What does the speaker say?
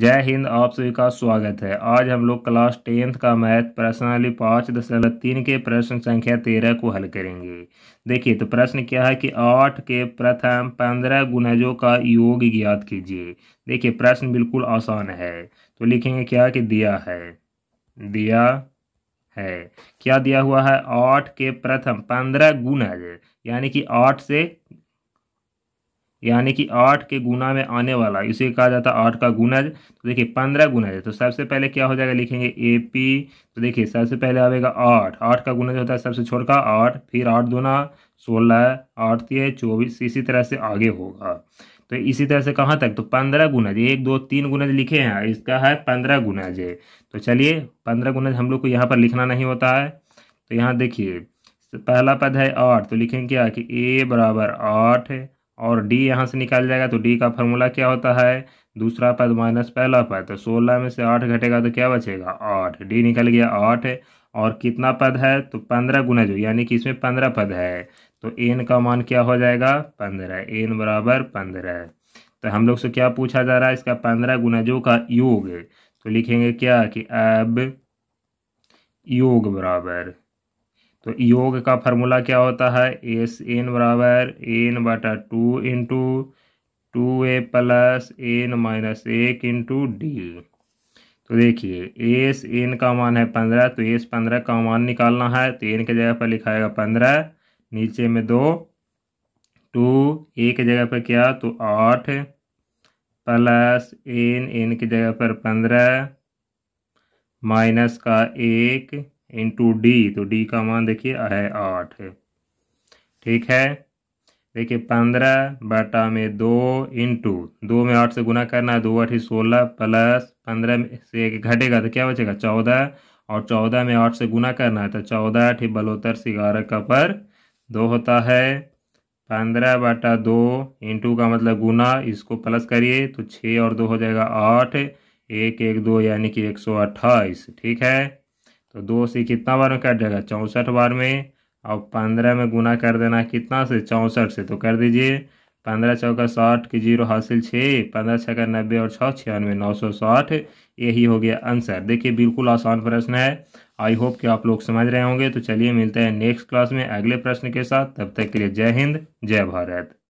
जय हिंद आप सभी का स्वागत है आज हम लोग क्लास टेंथ का मैथ प्रश्नावली पाँच दशमलव तीन के प्रश्न संख्या तेरह को हल करेंगे देखिए तो प्रश्न क्या है कि आठ के प्रथम पंद्रह गुणजों का योग ज्ञात कीजिए देखिए प्रश्न बिल्कुल आसान है तो लिखेंगे क्या कि दिया है दिया है क्या दिया हुआ है आठ के प्रथम पंद्रह गुणज यानी कि आठ से यानी कि आठ के गुना में आने वाला इसे कहा जाता है आठ का गुनज तो देखिए पंद्रह गुनज है तो सबसे पहले क्या हो जाएगा लिखेंगे ए पी तो देखिए सबसे पहले आवेगा आठ आठ का गुनज होता है सबसे छोड़ का आठ फिर आठ दूना सोलह आठ तीन चौबीस इसी तरह से आगे होगा तो इसी तरह से कहाँ तक तो पंद्रह गुनज एक दो तीन गुनज लिखे हैं इसका है पंद्रह गुनज तो चलिए पंद्रह गुनज हम लोग को यहाँ पर लिखना नहीं होता है तो यहाँ देखिए पहला पद है आठ तो लिखेंगे क्या कि ए बराबर आठ और डी यहाँ से निकाल जाएगा तो डी का फॉर्मूला क्या होता है दूसरा पद माइनस पहला पद तो सोलह में से आठ घटेगा तो क्या बचेगा आठ डी निकल गया आठ और कितना पद है तो पंद्रह गुना जो यानी कि इसमें पंद्रह पद है तो एन का मान क्या हो जाएगा पंद्रह एन बराबर पंद्रह तो हम लोग से क्या पूछा जा रहा है इसका पंद्रह गुना जो का योग तो लिखेंगे क्या कि अब योग बराबर तो योग का फार्मूला क्या होता है एस एन बराबर एन बटा two into two A plus N minus एक इंटू डी तो देखिए एस एन का मान है पंद्रह तो एस पंद्रह का मान निकालना है तो एन के जगह पर लिखाएगा पंद्रह नीचे में दो टू ए के जगह पर क्या तो आठ प्लस एन एन की जगह पर पंद्रह माइनस का एक इंटू डी तो डी का मान देखिए है आठ ठीक है देखिए पंद्रह बटा में दो इंटू दो में आठ से गुना करना है दो आठ ही सोलह प्लस पंद्रह से एक घटेगा तो क्या बचेगा चौदह और चौदह में आठ से गुना करना है तो चौदह आठ ही बलोतर से ग्यारह का पर दो होता है पंद्रह बटा दो इंटू का मतलब गुना इसको प्लस करिए तो छः और दो हो जाएगा आठ एक एक दो यानी कि एक सौ अट्ठाईस ठीक है तो दो से कितना बार में कट जाएगा चौंसठ बार में और पंद्रह में गुना कर देना कितना से चौंसठ से तो कर दीजिए पंद्रह चौका साठ की जीरो हासिल छः पंद्रह छः का नब्बे और छः छियानवे नौ सौ साठ यही हो गया आंसर देखिए बिल्कुल आसान प्रश्न है आई होप कि आप लोग समझ रहे होंगे तो चलिए मिलते हैं नेक्स्ट क्लास में अगले प्रश्न के साथ तब तक के लिए जय हिंद जय भारत